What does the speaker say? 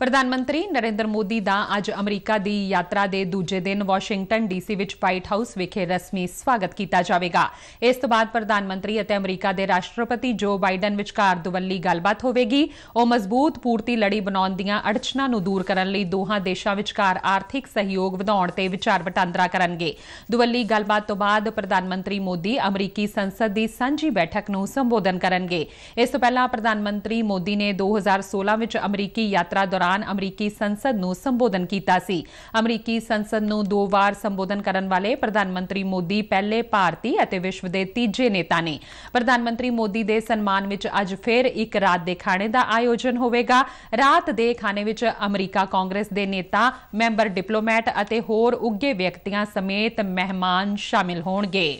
ਪ੍ਰਧਾਨ ਮੰਤਰੀ ਨਰਿੰਦਰ ਮੋਦੀ ਦਾ ਅੱਜ ਅਮਰੀਕਾ ਦੀ ਯਾਤਰਾ ਦੇ ਦੂਜੇ ਦਿਨ ਵਾਸ਼ਿੰਗਟਨ ਡੀਸੀ ਵਿੱਚ ਵਾਈਟ ਹਾਊਸ ਵਿਖੇ ਰਸਮੀ ਸਵਾਗਤ ਕੀਤਾ ਜਾਵੇਗਾ ਇਸ ਤੋਂ ਬਾਅਦ ਪ੍ਰਧਾਨ ਮੰਤਰੀ ਅਤੇ ਅਮਰੀਕਾ ਦੇ ਰਾਸ਼ਟਰਪਤੀ ਜੋ ਬਾਈਡਨ ਵਿਚਕਾਰ ਦੁਵੱਲੀ ਗੱਲਬਾਤ ਹੋਵੇਗੀ ਉਹ ਮਜ਼ਬੂਤ ਪੂਰਤੀ ਲੜੀ ਬਣਾਉਣ ਦੀਆਂ ਅੜਚਨਾਂ ਨੂੰ ਦੂਰ ਕਰਨ ਲਈ ਦੋਹਾਂ ਦੇਸ਼ਾਂ ਵਿਚਕਾਰ ਆਰਥਿਕ ਸਹਿਯੋਗ ਵਧਾਉਣ ਤੇ ਵਿਚਾਰ ਵਟਾਂਦਰਾ ਕਰਨਗੇ ਦੁਵੱਲੀ ਗੱਲਬਾਤ ਤੋਂ ਬਾਅਦ ਪ੍ਰਧਾਨ ਮੰਤਰੀ ਮੋਦੀ ਅਮਰੀਕੀ ਸੰਸਦ ਦੀ ਸਾਂਝੀ ਬੈਠਕ ਨੂੰ ਸੰਬੋਧਨ ਕਰਨਗੇ ਇਸ ਤੋਂ ਪਹਿਲਾਂ ਪ੍ਰਧਾਨ ਮੰਤਰੀ ਮੋਦੀ ਨੇ 2016 ਵਿੱਚ ਅਮਰੀਕੀ ਯਾਤਰਾ ਦੌਰਾਨ ਦੌਰਾਨ ਅਮਰੀਕੀ ਸੰਸਦ ਨੂੰ ਸੰਬੋਧਨ ਕੀਤਾ ਸੀ ਅਮਰੀਕੀ ਸੰਸਦ ਨੂੰ ਦੋ ਵਾਰ ਸੰਬੋਧਨ ਕਰਨ ਵਾਲੇ ਪ੍ਰਧਾਨ ਮੰਤਰੀ ਮੋਦੀ ਪਹਿਲੇ ਭਾਰਤੀ ਅਤੇ ਵਿਸ਼ਵ ਦੇ ਤੀਜੇ ਨੇਤਾ ਨੇ ਪ੍ਰਧਾਨ ਮੰਤਰੀ ਮੋਦੀ ਦੇ ਸਨਮਾਨ ਵਿੱਚ ਅੱਜ ਫਿਰ ਇੱਕ ਰਾਤ ਦੇ ਖਾਣੇ ਦਾ ਆਯੋਜਨ ਹੋਵੇਗਾ ਰਾਤ ਦੇ ਖਾਣੇ ਵਿੱਚ ਅਮਰੀਕਾ ਕਾਂਗਰਸ ਦੇ ਨੇਤਾ ਮੈਂਬਰ ਡਿਪਲੋਮੈਟ ਅਤੇ ਹੋਰ ਉੱਗੇ ਵਿਅਕਤੀਆਂ ਸਮੇਤ ਮਹਿਮਾਨ ਸ਼ਾਮਿਲ ਹੋਣਗੇ